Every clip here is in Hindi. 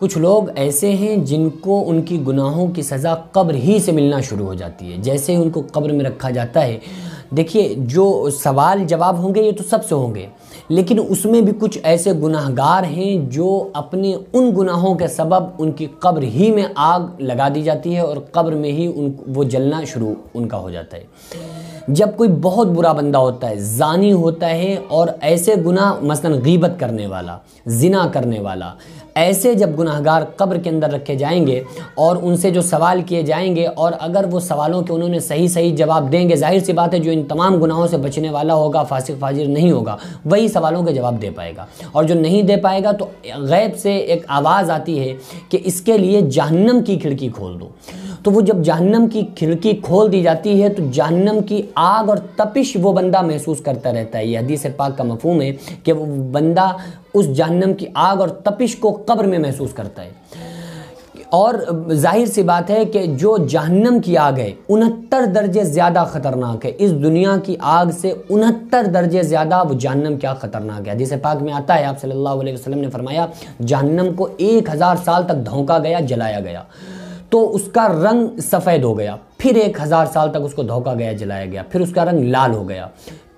कुछ लोग ऐसे हैं जिनको उनकी गुनाहों की सज़ा कब्र ही से मिलना शुरू हो जाती है जैसे ही उनको कब्र में रखा जाता है देखिए जो सवाल जवाब होंगे ये तो सबसे होंगे लेकिन उसमें भी कुछ ऐसे गुनाहगार हैं जो अपने उन गुनाहों के सबब उनकी कब्र ही में आग लगा दी जाती है और कब्र में ही उन वो जलना शुरू उनका हो जाता है जब कोई बहुत बुरा बंदा होता है जानी होता है और ऐसे गुनाह मसलन गीबत करने वाला जिना करने वाला ऐसे जब गुनाहगार कब्र के अंदर रखे जाएंगे और उनसे जो सवाल किए जाएंगे और अगर वो सवालों के उन्होंने सही सही जवाब देंगे जाहिर सी बात है जो इन तमाम गुनाहों से बचने वाला होगा फासिक फाजिर नहीं होगा वही सवालों के जवाब दे पाएगा और जो नहीं दे पाएगा तो गैब से एक आवाज़ आती है कि इसके लिए जहन्नम की खिड़की खोल दो तो वो जब जहन्नम की खिड़की खोल दी जाती है तो जहन्नम की आग और तपिश वो बंदा महसूस करता रहता है यह हदीस पाक का मफहम है कि वो बंदा उस जहनम की आग और तपिश को कब्र में महसूस करता है और जाहिर सी बात है कि जो जहन्नम की आग है उनहत्तर दर्जे ज़्यादा ख़तरनाक है इस दुनिया की आग से उनहत्तर दर्जे ज़्यादा वो जहन्नम क्या ख़तरनाक है जैसे पाक में आता है आप सल्लल्लाहु अलैहि वसल्लम ने फरमाया जहन्नम को एक हज़ार साल तक धोंका गया जलाया गया तो उसका रंग सफ़ेद हो गया फिर एक हज़ार साल तक उसको धोखा गया जलाया गया फिर उसका रंग लाल हो गया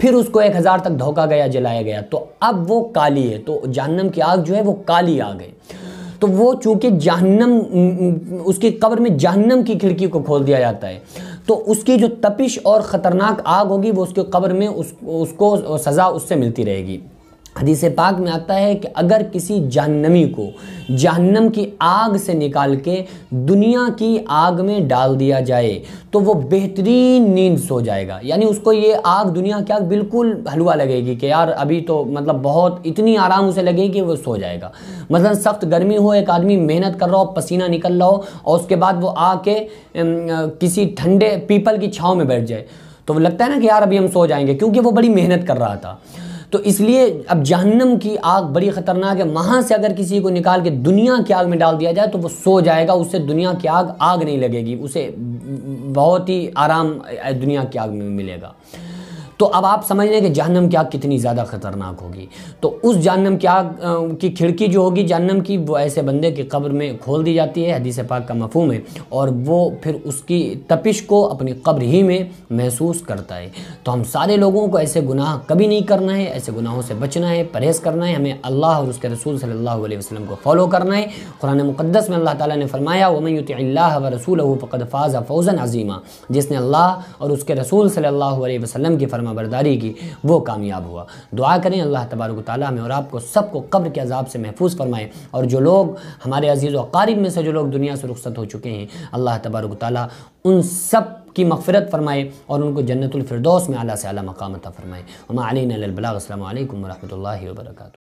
फिर उसको एक हज़ार तक धोखा गया जलाया गया तो अब वो काली है तो जहन्नम की आग जो है वो काली आग है तो वो चूँकि जहन्नम उसकी कब्र में जहन्नम की खिड़की को खोल दिया जाता है तो उसकी जो तपिश और ख़तरनाक आग होगी वो उसके कब्र में उस उसको सज़ा उससे मिलती रहेगी हदीस पाक में आता है कि अगर किसी जहन्नमी को जहन्नम की आग से निकाल के दुनिया की आग में डाल दिया जाए तो वो बेहतरीन नींद सो जाएगा यानी उसको ये आग दुनिया की आग बिल्कुल हलवा लगेगी कि यार अभी तो मतलब बहुत इतनी आराम उसे लगेगी कि वो सो जाएगा मतलब सख्त गर्मी हो एक आदमी मेहनत कर रहा हो पसीना निकल रहा हो और उसके बाद वो आके किसी ठंडे पीपल की छाँव में बैठ जाए तो लगता है ना कि यार अभी हम सो जाएंगे क्योंकि वो बड़ी मेहनत कर रहा था तो इसलिए अब जहन्नम की आग बड़ी ख़तरनाक है वहाँ से अगर किसी को निकाल के दुनिया की आग में डाल दिया जाए तो वो सो जाएगा उससे दुनिया की आग आग नहीं लगेगी उसे बहुत ही आराम दुनिया की आग में मिलेगा तो अब आप समझ लें कि जहनम की आग कितनी ज़्यादा ख़तरनाक होगी तो उस जहनम की आग की खिड़की जो होगी जहनम की वो ऐसे बंदे की कब्र में खोल दी जाती है हदीस पाक का मफहम है और वो फिर उसकी तपिश को अपनी कब्र ही में महसूस करता है तो हम सारे लोगों को ऐसे गुनाह कभी नहीं करना है ऐसे गुनाहों से बचना है परहेज़ करना है हमें अल्लाह और उसके रसूल सल्लल्लाहु अलैहि वसल्लम को फॉलो करना है कुरान मुकदस में अल्लाह ताला ने फरमाया वमन व रसूल फ़कद फ़ाज़ा फ़ौज़न अजीमा जिसने अल्लाह और उसके रसूल सल्लल्लाहु अलैहि वसल्लम की फरमा फर्मा बरदारी की वो कामयाब हुआ दुआ करें अल्लाह तबारक ताली में और आपको सबको कब्र के अजाब से महफूज फरमाएँ और जो लोग हमारे अजीज़ व में से जो लोग दुनिया से रुख्सत हो चुके हैं अल्लाह तबारक ताली उन सब की मफफ़रत फरमाए और उनको जन्नतफरदौस में अला से अला मकामता फ़रमाए हमारे अलीबलाम वरहमल वर्का